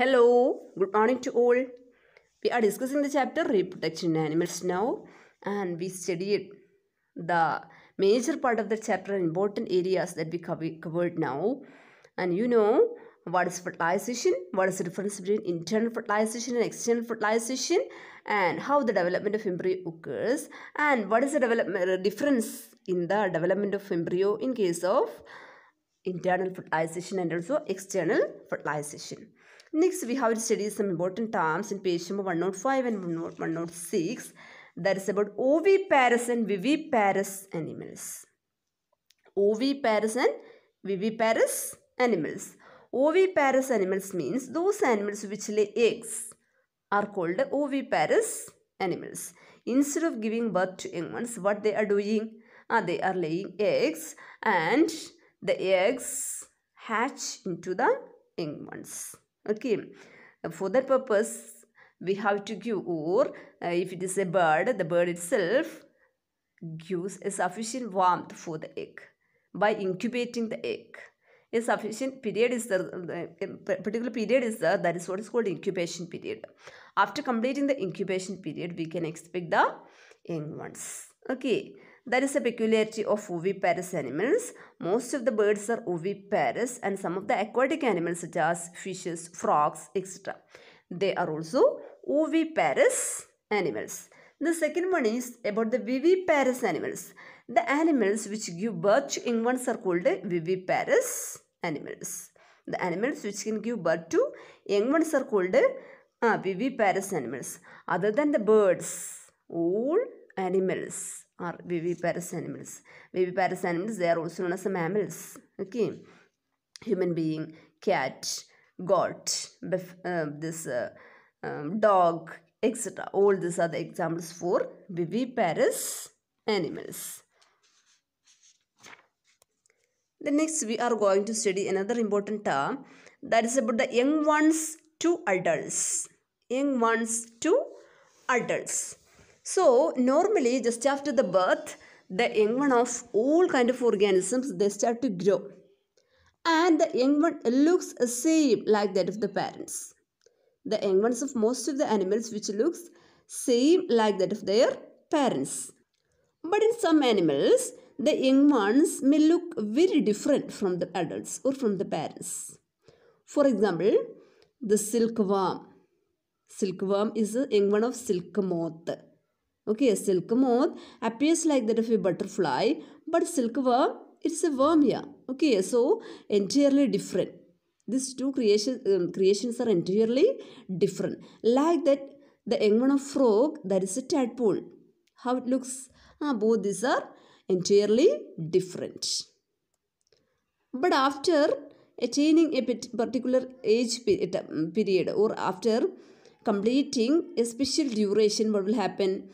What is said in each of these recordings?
Hello, good morning to all. We are discussing the chapter reproduction in animals now and we studied the major part of the chapter and important areas that we covered now. And you know what is fertilization, what is the difference between internal fertilization and external fertilization and how the development of embryo occurs and what is the development, uh, difference in the development of embryo in case of internal fertilization and also external fertilization. Next, we have studied some important terms in page number 105 and 106. That is about oviparous and viviparous animals. Oviparous and viviparous animals. Oviparous animals means those animals which lay eggs are called oviparous animals. Instead of giving birth to young ones, what they are doing? Uh, they are laying eggs and the eggs hatch into the young ones okay for that purpose we have to give or uh, if it is a bird the bird itself gives a sufficient warmth for the egg by incubating the egg a sufficient period is the uh, particular period is the that is what is called incubation period after completing the incubation period we can expect the young ones okay that is a peculiarity of oviparous animals. Most of the birds are oviparous and some of the aquatic animals such as fishes, frogs, etc. They are also oviparous animals. The second one is about the viviparous animals. The animals which give birth to young ones are called viviparous animals. The animals which can give birth to young ones are called uh, viviparous animals. Other than the birds, all animals are viviparous animals viviparous animals they are also known as mammals okay human being cat goat uh, this uh, um, dog etc all these are the examples for viviparous animals the next we are going to study another important term that is about the young ones to adults young ones to adults so normally just after the birth, the young one of all kind of organisms, they start to grow. And the young one looks same like that of the parents. The young ones of most of the animals which looks same like that of their parents. But in some animals, the young ones may look very different from the adults or from the parents. For example, the silkworm. Silkworm is a young one of silk moth. Okay, a silk moth appears like that of a butterfly, but silkworm, it's a worm here. Okay, so entirely different. These two creation, um, creations are entirely different. Like that, the young one of frog, that is a tadpole. How it looks, uh, both these are entirely different. But after attaining a particular age um, period or after completing a special duration, what will happen?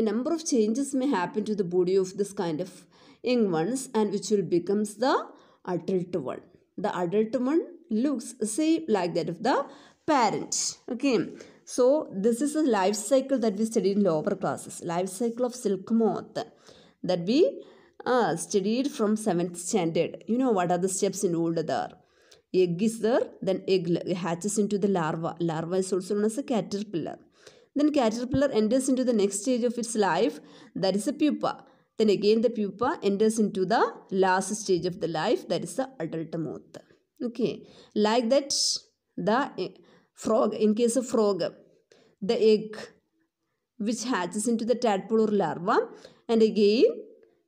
A number of changes may happen to the body of this kind of young ones and which will becomes the adult one. The adult one looks same like that of the parent. Okay. So this is a life cycle that we studied in lower classes. Life cycle of silk moth that we uh, studied from 7th standard. You know what are the steps involved there. Egg is there, then egg hatches into the larva. Larva is also known as a caterpillar. Then caterpillar enters into the next stage of its life, that is the pupa. Then again the pupa enters into the last stage of the life, that is the adult moth. Okay, like that the eh, frog, in case of frog, the egg which hatches into the tadpole or larva and again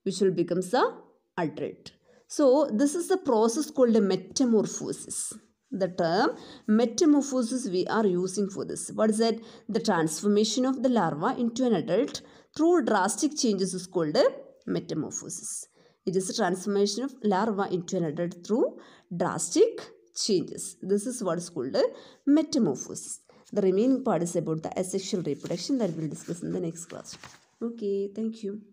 which will becomes the adult. So this is the process called a metamorphosis the term metamorphosis we are using for this. What is that? The transformation of the larva into an adult through drastic changes is called metamorphosis. It is the transformation of larva into an adult through drastic changes. This is what is called metamorphosis. The remaining part is about the asexual reproduction that we'll discuss in the next class. Okay, thank you.